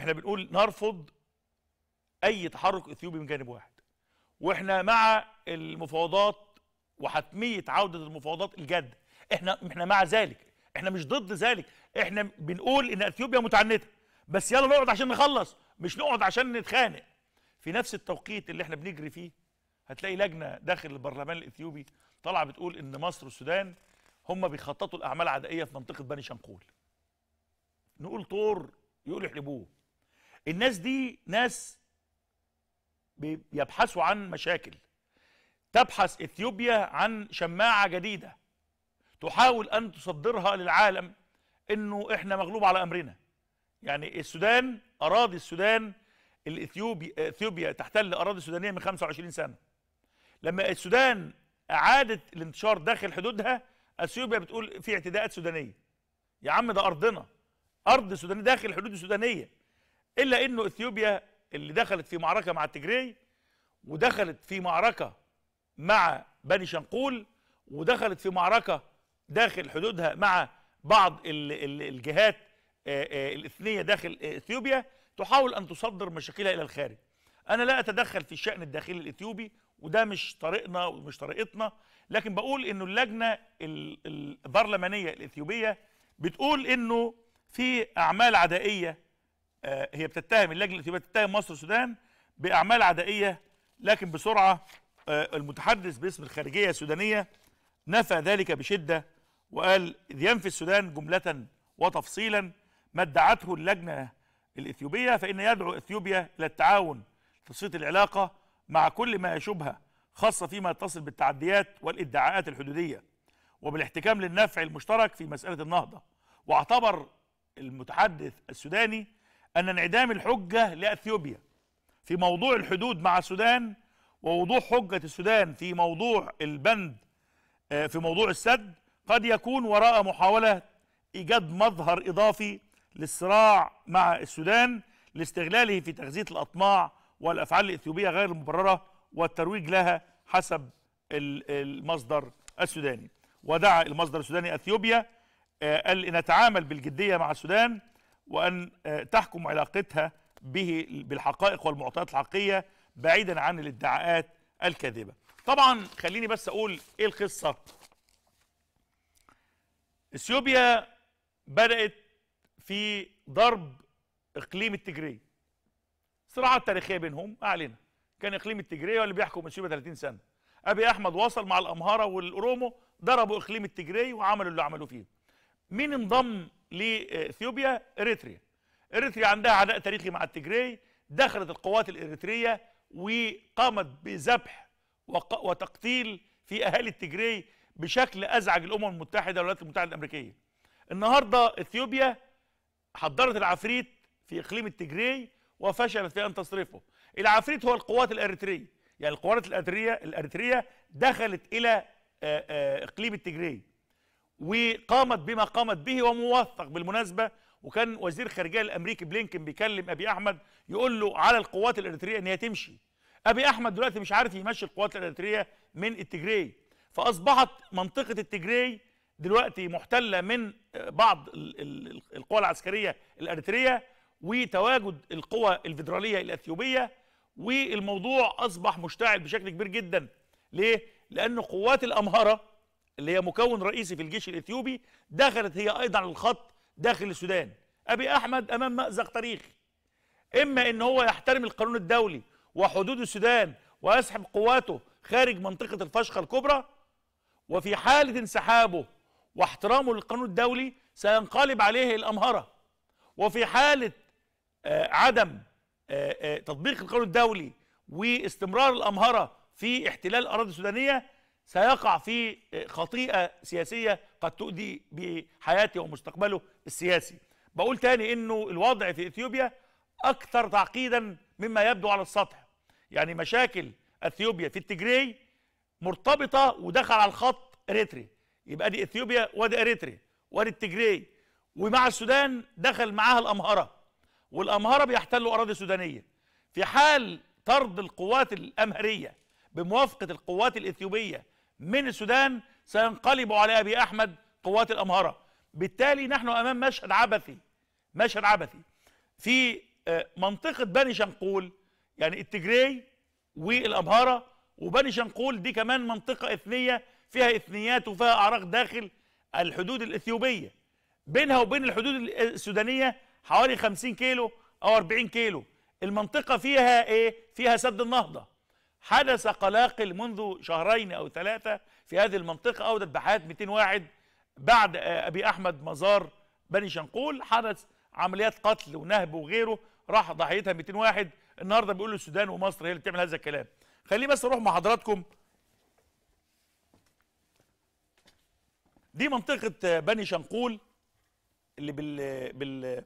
احنا بنقول نرفض اي تحرك اثيوبي من جانب واحد واحنا مع المفاوضات وحتميه عوده المفاوضات الجد احنا احنا مع ذلك احنا مش ضد ذلك احنا بنقول ان اثيوبيا متعنته بس يلا نقعد عشان نخلص مش نقعد عشان نتخانق في نفس التوقيت اللي احنا بنجري فيه هتلاقي لجنه داخل البرلمان الاثيوبي طالعه بتقول ان مصر والسودان هم بيخططوا الاعمال العدائيه في منطقه بني شنقول نقول طور يقولوا يحلبوه الناس دي ناس بيبحثوا عن مشاكل تبحث اثيوبيا عن شماعه جديده تحاول ان تصدرها للعالم انه احنا مغلوب على امرنا يعني السودان اراضي السودان الاثيوبي اثيوبيا تحتل اراضي السودانيه من 25 سنه لما السودان اعادت الانتشار داخل حدودها اثيوبيا بتقول في اعتداءات سودانيه يا عم ده ارضنا ارض سودانيه داخل الحدود السودانيه الا انه اثيوبيا اللي دخلت في معركه مع التجري ودخلت في معركه مع بني شنقول ودخلت في معركه داخل حدودها مع بعض الجهات الاثنيه داخل اثيوبيا تحاول ان تصدر مشاكلها الى الخارج انا لا اتدخل في الشان الداخلي الاثيوبي وده مش طريقنا ومش طريقتنا لكن بقول انه اللجنه البرلمانيه الاثيوبيه بتقول انه في اعمال عدائيه آه، هي بتتهم اللجنه التي بتتهم مصر والسودان باعمال عدائيه لكن بسرعه آه، المتحدث باسم الخارجيه السودانيه نفى ذلك بشده وقال اذ ينفي السودان جمله وتفصيلا ما ادعته اللجنه الاثيوبيه فان يدعو اثيوبيا الى التعاون لتسليط العلاقه مع كل ما يشوبها خاصه فيما يتصل بالتعديات والادعاءات الحدوديه وبالاحتكام للنفع المشترك في مساله النهضه واعتبر المتحدث السوداني أن انعدام الحجة لأثيوبيا في موضوع الحدود مع السودان ووضوح حجة السودان في موضوع البند آه، في موضوع السد قد يكون وراء محاولة إيجاد مظهر إضافي للصراع مع السودان لاستغلاله في تغذية الأطماع والأفعال الإثيوبية غير المبررة والترويج لها حسب المصدر السوداني ودعا المصدر السوداني أثيوبيا آه، قال نتعامل بالجدية مع السودان وأن آه، تحكم علاقتها به بالحقائق والمعطيات الحقيقية بعيدا عن الادعاءات الكاذبة طبعا خليني بس أقول إيه القصة اثيوبيا بدأت في ضرب إقليم التجري صراعات تاريخية بينهم أعلنا كان إقليم التجري هو اللي بيحكم اثيوبيا 30 سنة أبي أحمد وصل مع الأمهرة والأورومو ضربوا إقليم التجري وعملوا اللي عملوا فيه مين انضم لاثيوبيا اريتريا اريتريا عندها عداء تاريخي مع التجري دخلت القوات الاريتريه وقامت بذبح وتقتيل في اهالي التجري بشكل ازعج الامم المتحده والولايات المتحده الامريكيه النهارده اثيوبيا حضرت العفريت في اقليم التجري وفشلت في ان تصرفه العفريت هو القوات الاريتريه يعني القوات الاريتريه الاريتريه دخلت الى اقليم التجري وقامت بما قامت به وموثق بالمناسبة وكان وزير خارجية الأمريكي بلينكن بيكلم أبي أحمد يقول له على القوات الإريترية إن هي تمشي أبي أحمد دلوقتي مش عارف يمشي القوات الإريترية من التجري فأصبحت منطقة التجري دلوقتي محتلة من بعض القوى العسكرية الإريترية وتواجد القوى الفيدرالية الأثيوبية والموضوع أصبح مشتعل بشكل كبير جدا ليه؟ لأن قوات الأمهرة اللي هي مكون رئيسي في الجيش الإثيوبي دخلت هي أيضا على الخط داخل السودان أبي أحمد أمام مأزق تاريخي إما إن هو يحترم القانون الدولي وحدود السودان ويسحب قواته خارج منطقة الفشخة الكبرى وفي حالة انسحابه واحترامه للقانون الدولي سينقلب عليه الأمهرة وفي حالة آه، عدم آه، آه، تطبيق القانون الدولي واستمرار الأمهرة في احتلال الأراضي السودانية سيقع في خطيئة سياسية قد تؤدي بحياته ومستقبله السياسي بقول تاني انه الوضع في اثيوبيا اكثر تعقيدا مما يبدو على السطح يعني مشاكل اثيوبيا في التجري مرتبطة ودخل على الخط اريتري يبقى دي اثيوبيا وادي اريتري وادي التجري ومع السودان دخل معاها الامهرة والامهرة بيحتلوا اراضي سودانية في حال طرد القوات الامهرية بموافقة القوات الاثيوبية من السودان سينقلب على أبي أحمد قوات الأمهرة بالتالي نحن أمام مشهد عبثي مشهد عبثي في آه، منطقة بني شنقول يعني التجري والأمهرة وبني شنقول دي كمان منطقة إثنية فيها إثنيات وفيها أعراق داخل الحدود الإثيوبية بينها وبين الحدود السودانية حوالي 50 كيلو أو 40 كيلو المنطقة فيها إيه؟ فيها سد النهضة حدث قلاقل منذ شهرين أو ثلاثة في هذه المنطقة أودت بحياة 200 واحد بعد آه، أبي أحمد مزار بني شنقول حدث عمليات قتل ونهب وغيره راح ضحيتها 200 واحد النهارده بيقولوا السودان ومصر هي اللي بتعمل هذا الكلام خليني بس اروح مع حضراتكم دي منطقه آه، بني شنقول اللي بال بال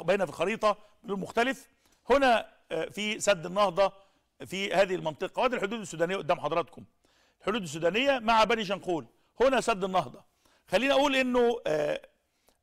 باينه في الخريطه بلون مختلف هنا آه، في سد النهضه في هذه المنطقه وادي الحدود السودانيه قدام حضراتكم الحدود السودانيه مع بني شنقول هنا سد النهضه خليني اقول انه آه،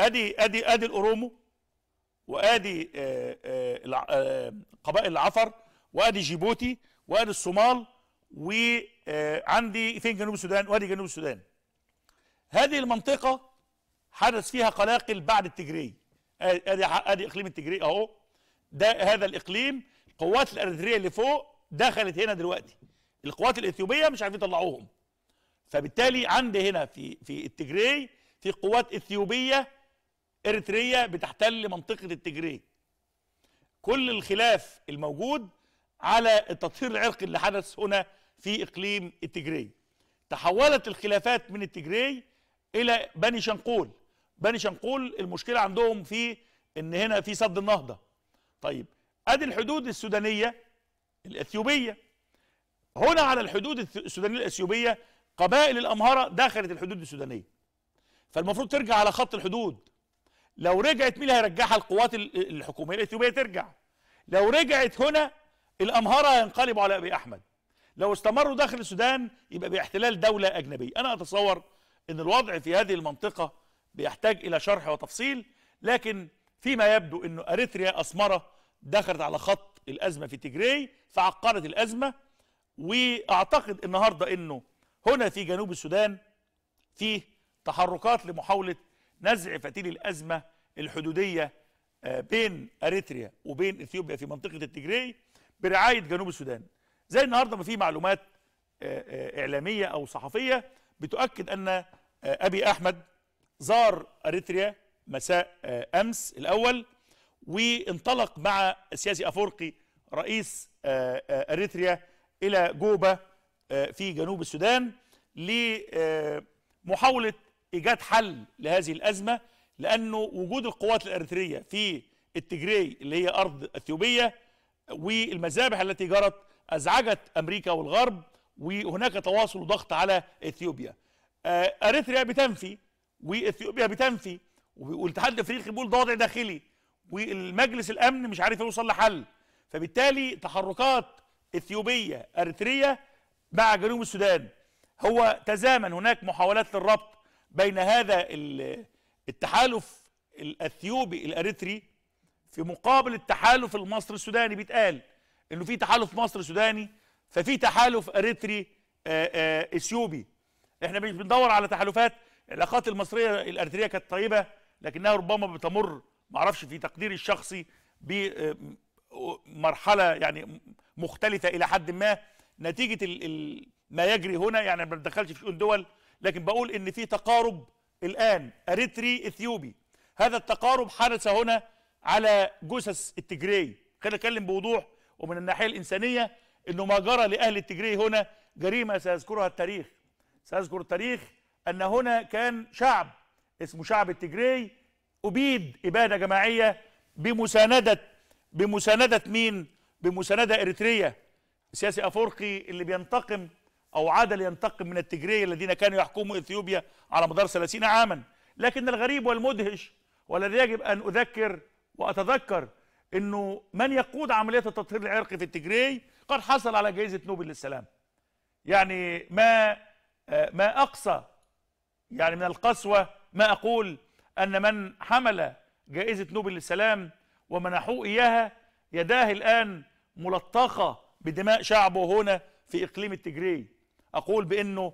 ادي ادي ادي الاورومو وادي آه، آه، قبائل العفر وادي جيبوتي وادي الصومال وعندي فين جنوب السودان وادي جنوب السودان هذه المنطقه حدث فيها قلاقل بعد التجري ادي ادي اقليم التجري اهو ده هذا الاقليم القوات الاريتريه اللي فوق دخلت هنا دلوقتي القوات الاثيوبيه مش عارفين يطلعوهم فبالتالي عندي هنا في في التجري في قوات اثيوبيه اريتريه بتحتل منطقه التجري كل الخلاف الموجود على التطهير العرقي اللي حدث هنا في اقليم التجري تحولت الخلافات من التجري الى بني شنقول بني شنقول المشكله عندهم في ان هنا في سد النهضه طيب ادي الحدود السودانيه الأثيوبية هنا على الحدود السودانية الأثيوبية قبائل الأمهرة دخلت الحدود السودانية فالمفروض ترجع على خط الحدود لو رجعت مين هيرجعها القوات الحكومية الأثيوبية ترجع لو رجعت هنا الأمهرة هينقلبوا على أبي أحمد لو استمروا داخل السودان يبقى باحتلال دولة أجنبية أنا أتصور أن الوضع في هذه المنطقة بيحتاج إلى شرح وتفصيل لكن فيما يبدو أن أريتريا أسمرة دخلت على خط الأزمة في تجري فعقدت الأزمة وأعتقد النهاردة أنه هنا في جنوب السودان في تحركات لمحاولة نزع فتيل الأزمة الحدودية آه، بين أريتريا وبين إثيوبيا في منطقة التجري برعاية جنوب السودان زي النهاردة ما في معلومات آه، آه، إعلامية أو صحفية بتؤكد أن أبي أحمد زار أريتريا مساء أمس الأول وانطلق مع السياسي أفورقي رئيس آه، آه، أريتريا إلى جوبا آه، في جنوب السودان لمحاولة إيجاد حل لهذه الأزمة لأنه وجود القوات الأريترية في التجري اللي هي أرض أثيوبية والمذابح التي جرت أزعجت أمريكا والغرب وهناك تواصل وضغط على اثيوبيا اريتريا بتنفي واثيوبيا بتنفي والاتحاد الافريقي بيقول ده وضع داخلي والمجلس الامن مش عارف يوصل لحل فبالتالي تحركات اثيوبيه اريتريه مع جنوب السودان هو تزامن هناك محاولات للربط بين هذا التحالف الاثيوبي الاريتري في مقابل التحالف المصري السوداني بيتقال انه في تحالف مصري سوداني ففي تحالف اريتري آه، آه، اثيوبي احنا مش بندور على تحالفات العلاقات المصريه الاريتريه كانت طيبه لكنها ربما بتمر معرفش في تقديري الشخصي بمرحله آه، يعني مختلفه الى حد ما نتيجه ما يجري هنا يعني ما بتدخلش في شؤون دول لكن بقول ان في تقارب الان اريتري اثيوبي هذا التقارب حدث هنا على جثث التجري خلينا نتكلم بوضوح ومن الناحيه الانسانيه انه ما جرى لاهل التجري هنا جريمه سيذكرها التاريخ سيذكر التاريخ ان هنا كان شعب اسمه شعب التجري أبيد إبادة جماعية بمساندة بمساندة مين؟ بمساندة إريتريا سياسي افورقي اللي بينتقم أو عادل ينتقم من التجرية الذين كانوا يحكموا إثيوبيا على مدار 30 عاما لكن الغريب والمدهش والذي يجب أن أذكر وأتذكر أنه من يقود عملية التطهير العرقي في التجري قد حصل على جائزة نوبل للسلام يعني ما آه، ما أقصى يعني من القسوة ما أقول أن من حمل جائزة نوبل للسلام ومنحوه إياها يداه الآن ملطخة بدماء شعبه هنا في إقليم التجري أقول بأنه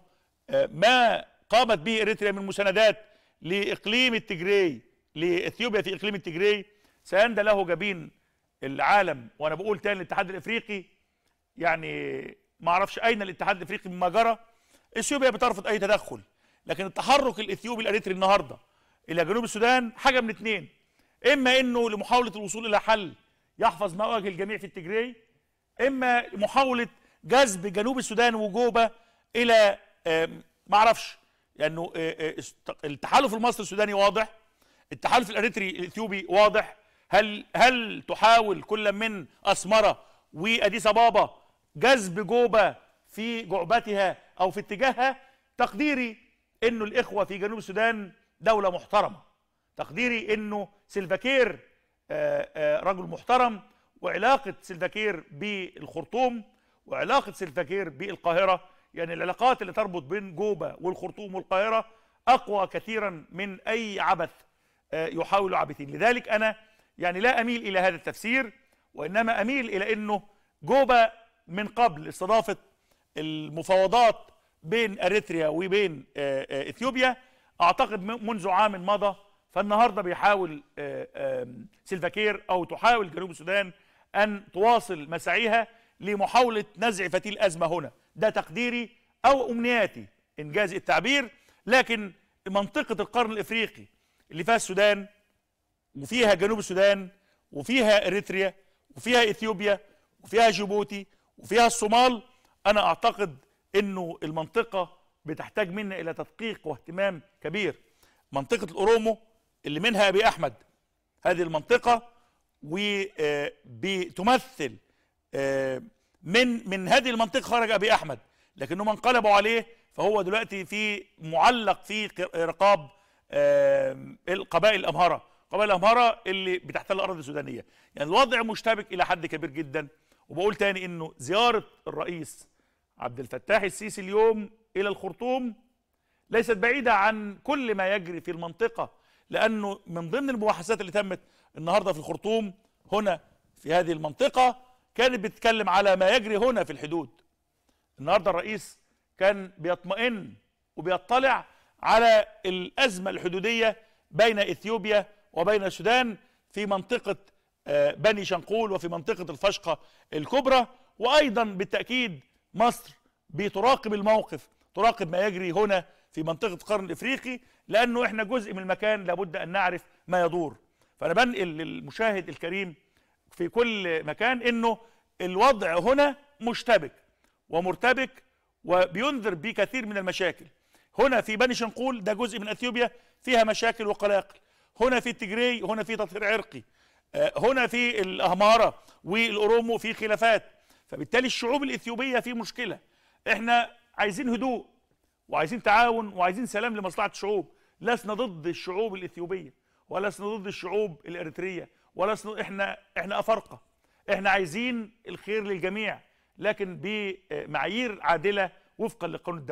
آه، ما قامت به إريتريا من مساندات لإقليم التجري لإثيوبيا في إقليم التجري سيندى له جبين العالم وأنا بقول تاني الاتحاد الإفريقي يعني ما أعرفش أين الاتحاد الإفريقي مما جرى إثيوبيا بترفض أي تدخل لكن التحرك الإثيوبي الأريتري النهارده الى جنوب السودان حاجه من اتنين اما انه لمحاوله الوصول الى حل يحفظ مأوى الجميع في التجري اما محاوله جذب جنوب السودان وجوبه الى آه، ما اعرفش لانه يعني التحالف المصري السوداني واضح التحالف الاريتري الاثيوبي واضح هل هل تحاول كل من اسمره واديس ابابا جذب جوبه في جعبتها او في اتجاهها تقديري انه الاخوه في جنوب السودان دوله محترمه تقديري انه سلفاكير آه، آه، رجل محترم وعلاقه سلفاكير بالخرطوم وعلاقه سلفاكير بالقاهره يعني العلاقات اللي تربط بين جوبا والخرطوم والقاهره اقوى كثيرا من اي عبث آه، يحاول عبثين لذلك انا يعني لا اميل الى هذا التفسير وانما اميل الى انه جوبا من قبل استضافة المفاوضات بين اريتريا وبين اثيوبيا اعتقد منذ عام مضى فالنهارده بيحاول آه، آه، سيلفاكير او تحاول جنوب السودان ان تواصل مساعيها لمحاوله نزع فتيل الازمه هنا ده تقديري او امنياتي انجاز التعبير لكن منطقه القرن الافريقي اللي فيها السودان وفيها جنوب السودان وفيها اريتريا وفيها اثيوبيا وفيها جيبوتي وفيها الصومال انا اعتقد انه المنطقه بتحتاج منا الى تدقيق واهتمام كبير منطقه الاورومو اللي منها ابي احمد هذه المنطقه وبتمثل آه، آه، من من هذه المنطقه خرج ابي احمد لكنهم انقلبوا عليه فهو دلوقتي في معلق في رقاب القبائل الامهره قبائل الامهره اللي بتحتل الاراضي السودانيه يعني الوضع مشتبك الى حد كبير جدا وبقول تاني انه زياره الرئيس عبد الفتاح السيسي اليوم إلى الخرطوم ليست بعيدة عن كل ما يجري في المنطقة لأنه من ضمن المباحثات اللي تمت النهاردة في الخرطوم هنا في هذه المنطقة كانت بتتكلم على ما يجري هنا في الحدود النهاردة الرئيس كان بيطمئن وبيطلع على الأزمة الحدودية بين إثيوبيا وبين السودان في منطقة آه، بني شنقول وفي منطقة الفشقة الكبرى وأيضا بالتأكيد مصر بتراقب الموقف تراقب ما يجري هنا في منطقة القرن الإفريقي لأنه إحنا جزء من المكان لابد أن نعرف ما يدور فأنا بنقل للمشاهد الكريم في كل مكان أنه الوضع هنا مشتبك ومرتبك وبينذر بكثير من المشاكل هنا في بني شنقول ده جزء من أثيوبيا فيها مشاكل وقلاقل هنا في التجري هنا في تطهير عرقي آه، هنا في الأهمارة والأورومو في خلافات فبالتالي الشعوب الإثيوبية في مشكلة احنا عايزين هدوء وعايزين تعاون وعايزين سلام لمصلحه الشعوب لسنا ضد الشعوب الاثيوبيه ولسنا ضد الشعوب الاريتريه ولسنا احنا احنا افارقه احنا عايزين الخير للجميع لكن بمعايير عادله وفقا للقانون الدولي